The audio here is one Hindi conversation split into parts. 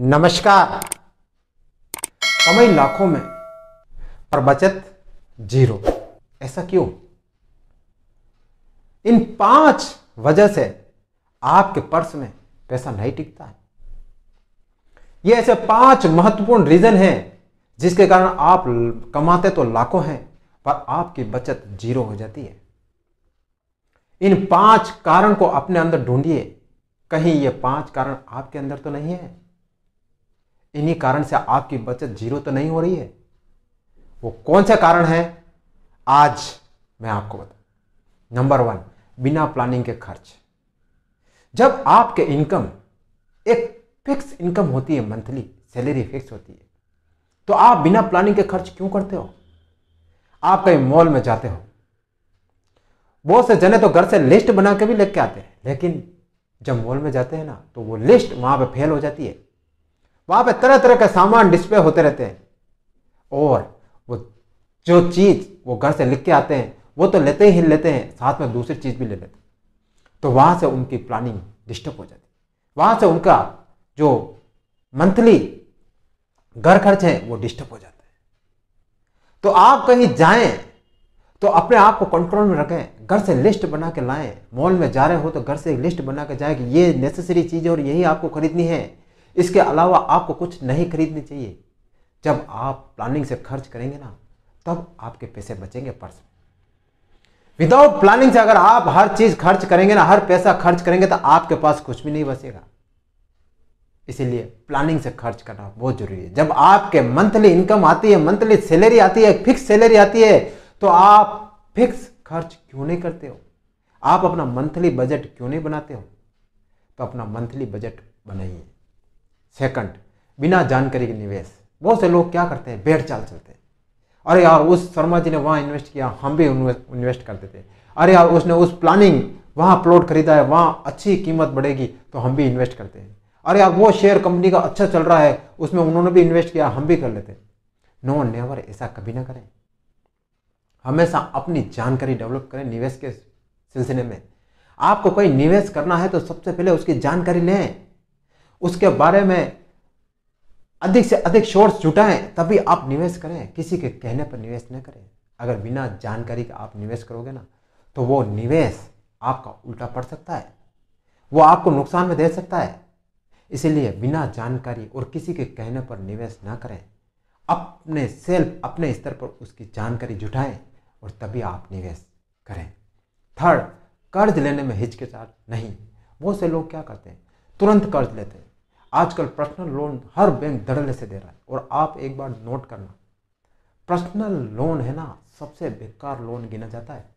नमस्कार कमाई लाखों में पर बचत जीरो ऐसा क्यों इन पांच वजह से आपके पर्स में पैसा नहीं टिकता है ये ऐसे पांच महत्वपूर्ण रीजन हैं जिसके कारण आप कमाते तो लाखों हैं पर आपकी बचत जीरो हो जाती है इन पांच कारण को अपने अंदर ढूंढिए कहीं ये पांच कारण आपके अंदर तो नहीं है इन्हीं कारण से आपकी बचत जीरो तो नहीं हो रही है वो कौन से कारण है आज मैं आपको बता नंबर वन बिना प्लानिंग के खर्च जब आपके इनकम एक फिक्स इनकम होती है मंथली सैलरी फिक्स होती है तो आप बिना प्लानिंग के खर्च क्यों करते हो आप कहीं मॉल में जाते हो बहुत से जने तो घर से लिस्ट बना के भी लेके आते हैं लेकिन जब मॉल में जाते हैं ना तो वो लिस्ट वहां पे फेल हो जाती है वहाँ पे तरह तरह के सामान डिस्प्ले होते रहते हैं और वो जो चीज़ वो घर से लिख के आते हैं वो तो लेते ही लेते हैं साथ में दूसरी चीज़ भी ले लेते हैं तो वहाँ से उनकी प्लानिंग डिस्टर्ब हो जाती वहाँ से उनका जो मंथली घर खर्च है वो डिस्टर्ब हो जाता है तो आप कहीं जाएं तो अपने आप को कंट्रोल में रखें घर से लिस्ट बना के लाएं मॉल में जा रहे हो तो घर से एक लिस्ट बना के जाए कि ये नेसेसरी चीज़ है और यही आपको खरीदनी है इसके अलावा आपको कुछ नहीं खरीदनी चाहिए जब आप प्लानिंग से खर्च करेंगे ना तब आपके पैसे बचेंगे पर्स विदाउट प्लानिंग से अगर आप हर चीज खर्च करेंगे ना हर पैसा खर्च करेंगे तो आपके पास कुछ भी नहीं बचेगा इसीलिए प्लानिंग से खर्च करना बहुत जरूरी है जब आपके मंथली इनकम आती है मंथली सैलरी आती है फिक्स सैलरी आती है तो आप फिक्स खर्च क्यों नहीं करते हो आप अपना मंथली बजट क्यों नहीं बनाते हो तो अपना मंथली बजट बनाइए सेकंड बिना जानकारी के निवेश बहुत से लोग क्या करते हैं बेड़ चाल चलते हैं अरे यार उस शर्मा जी ने वहाँ इन्वेस्ट किया हम भी इन्वेस्ट कर देते अरे यार उसने उस प्लानिंग वहाँ प्लॉट खरीदा है वहाँ अच्छी कीमत बढ़ेगी तो हम भी इन्वेस्ट करते हैं अरे यार वो शेयर कंपनी का अच्छा चल रहा है उसमें उन्होंने भी इन्वेस्ट किया हम भी कर लेते नो नेवर ऐसा कभी ना करें हमेशा अपनी जानकारी डेवलप करें निवेश के सिलसिले में आपको कोई निवेश करना है तो सबसे पहले उसकी जानकारी लें उसके बारे में अधिक से अधिक शोर्स जुटाएं तभी आप निवेश करें किसी के कहने पर निवेश न करें अगर बिना जानकारी के आप निवेश करोगे ना तो वो निवेश आपका उल्टा पड़ सकता है वो आपको नुकसान में दे सकता है इसीलिए बिना जानकारी और किसी के कहने पर निवेश ना करें अपने सेल्फ अपने स्तर पर उसकी जानकारी जुटाएं और तभी आप निवेश करें थर्ड कर्ज लेने में हिचकिचाट नहीं बहुत से लोग क्या करते हैं तुरंत कर्ज लेते हैं आजकल पर्सनल लोन हर बैंक धड़ल्ले से दे रहा है और आप एक बार नोट करना पर्सनल लोन है ना सबसे बेकार लोन गिना जाता है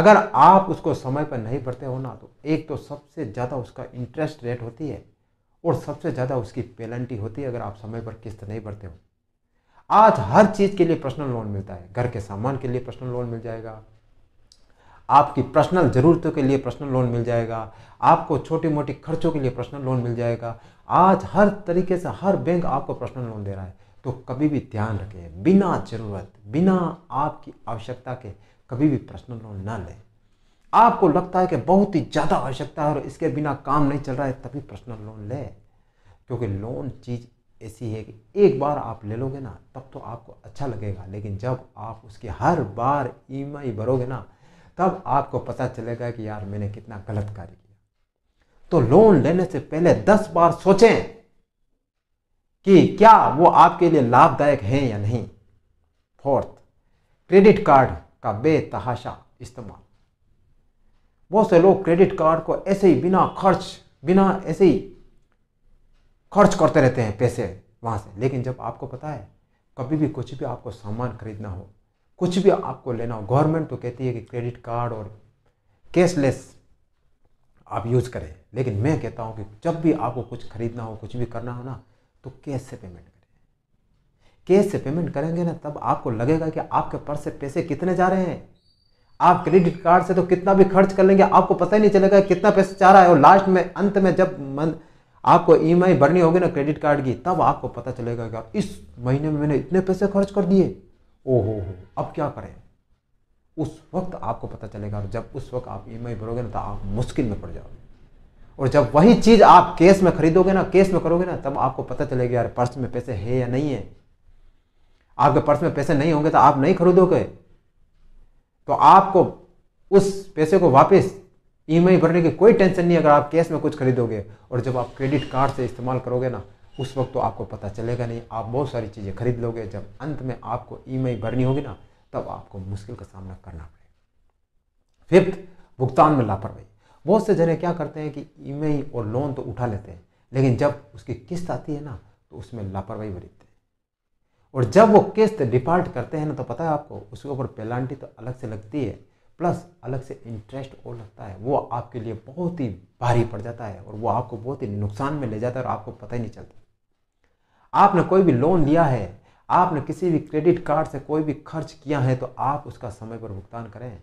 अगर आप उसको समय पर नहीं भरते हो ना तो एक तो सबसे ज़्यादा उसका इंटरेस्ट रेट होती है और सबसे ज़्यादा उसकी पेनल्टी होती है अगर आप समय पर किस्त नहीं भरते हो आज हर चीज़ के लिए पर्सनल लोन मिलता है घर के सामान के लिए पर्सनल लोन मिल जाएगा आपकी पर्सनल ज़रूरतों के लिए पर्सनल लोन मिल जाएगा आपको छोटे मोटे खर्चों के लिए पर्सनल लोन मिल जाएगा आज हर तरीके से हर बैंक आपको पर्सनल लोन दे रहा है तो कभी भी ध्यान रखें बिना ज़रूरत बिना आपकी आवश्यकता के कभी भी पर्सनल लोन ना लें आपको लगता है कि बहुत ही ज़्यादा आवश्यकता है और इसके बिना काम नहीं चल रहा है तभी पर्सनल लोन लें क्योंकि लोन चीज़ ऐसी है कि एक बार आप ले लोगे ना तब तो आपको अच्छा लगेगा लेकिन जब आप उसकी हर बार ई भरोगे ना तब आपको पता चलेगा कि यार मैंने कितना गलत कार्य किया तो लोन लेने से पहले दस बार सोचें कि क्या वो आपके लिए लाभदायक है या नहीं फोर्थ क्रेडिट कार्ड का बेतहाशा इस्तेमाल बहुत से लोग क्रेडिट कार्ड को ऐसे ही बिना खर्च बिना ऐसे ही खर्च करते रहते हैं पैसे वहाँ से लेकिन जब आपको पता है कभी भी कुछ भी आपको सामान खरीदना हो कुछ भी आपको लेना हो गवर्नमेंट तो कहती है कि क्रेडिट कार्ड और कैशलेस आप यूज़ करें लेकिन मैं कहता हूँ कि जब भी आपको कुछ खरीदना हो कुछ भी करना हो ना तो कैश से पेमेंट करें कैश से पेमेंट करेंगे ना तब आपको लगेगा कि आपके पर्स से पैसे कितने जा रहे हैं आप क्रेडिट कार्ड से तो कितना भी खर्च कर लेंगे आपको पता ही नहीं चलेगा कितना पैसा चाह रहा है और लास्ट में अंत में जब मन आपको ई e भरनी होगी ना क्रेडिट कार्ड की तब आपको पता चलेगा कि इस महीने में मैंने इतने पैसे खर्च कर दिए ओहो हो अब क्या करें उस वक्त आपको पता चलेगा और जब उस वक्त आप ई भरोगे ना तो आप मुश्किल में पड़ जाओगे और जब वही चीज़ आप कैश में खरीदोगे ना कैश में करोगे ना तब आपको पता चलेगा यार पर्स में पैसे है या नहीं है आपके पर्स में पैसे नहीं होंगे तो आप नहीं खरीदोगे तो आपको उस पैसे को वापस ई भरने की कोई टेंशन नहीं अगर आप कैश में कुछ खरीदोगे और जब आप क्रेडिट कार्ड से इस्तेमाल करोगे ना उस वक्त तो आपको पता चलेगा नहीं आप बहुत सारी चीज़ें खरीद लोगे जब अंत में आपको ई भरनी होगी ना तब आपको मुश्किल का सामना करना पड़ेगा फिफ्थ भुगतान में लापरवाही बहुत से जने क्या करते हैं कि ई और लोन तो उठा लेते हैं लेकिन जब उसकी किस्त आती है ना तो उसमें लापरवाही बरतते हैं और जब वो किस्त डिफॉल्ट करते हैं ना तो पता है आपको उसके ऊपर पेनाल्टी तो अलग से लगती है प्लस अलग से इंटरेस्ट और लगता है वो आपके लिए बहुत ही भारी पड़ जाता है और वो आपको बहुत ही नुकसान में ले जाता है और आपको पता ही नहीं चलता आपने कोई भी लोन लिया है आपने किसी भी क्रेडिट कार्ड से कोई भी खर्च किया है तो आप उसका समय पर भुगतान करें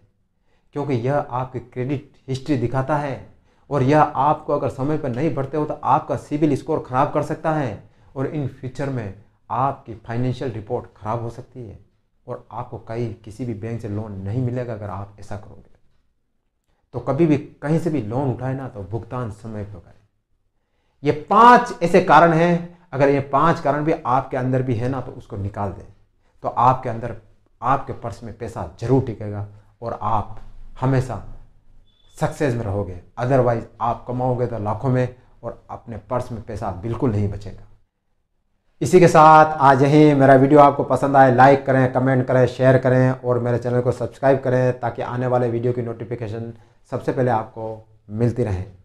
क्योंकि यह आपकी क्रेडिट हिस्ट्री दिखाता है और यह आपको अगर समय पर नहीं भरते हो तो आपका सिविल स्कोर ख़राब कर सकता है और इन फ्यूचर में आपकी फाइनेंशियल रिपोर्ट ख़राब हो सकती है और आपको कई किसी भी बैंक से लोन नहीं मिलेगा अगर आप ऐसा करोगे तो कभी भी कहीं से भी लोन उठाए ना तो भुगतान समय पर करें ये पांच ऐसे कारण हैं अगर ये पांच कारण भी आपके अंदर भी है ना तो उसको निकाल दें तो आपके अंदर आपके पर्स में पैसा जरूर टिकेगा और आप हमेशा सक्सेस में रहोगे अदरवाइज आप कमाओगे तो लाखों में और अपने पर्स में पैसा बिल्कुल नहीं बचेगा इसी के साथ आज यही मेरा वीडियो आपको पसंद आए लाइक करें कमेंट करें शेयर करें और मेरे चैनल को सब्सक्राइब करें ताकि आने वाले वीडियो की नोटिफिकेशन सबसे पहले आपको मिलती रहें